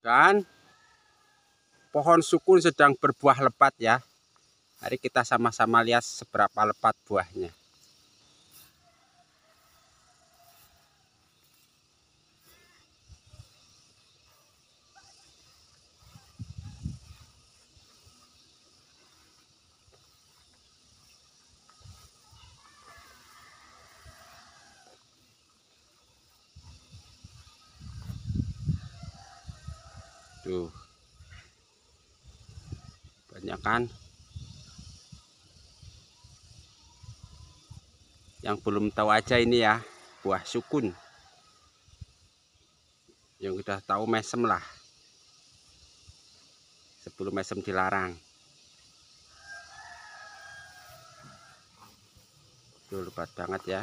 Dan pohon sukun sedang berbuah lebat ya. Mari kita sama-sama lihat seberapa lebat buahnya. tuh banyak kan yang belum tahu aja ini ya buah sukun yang sudah tahu mesem lah sebelum mesem dilarang tuh lebat banget ya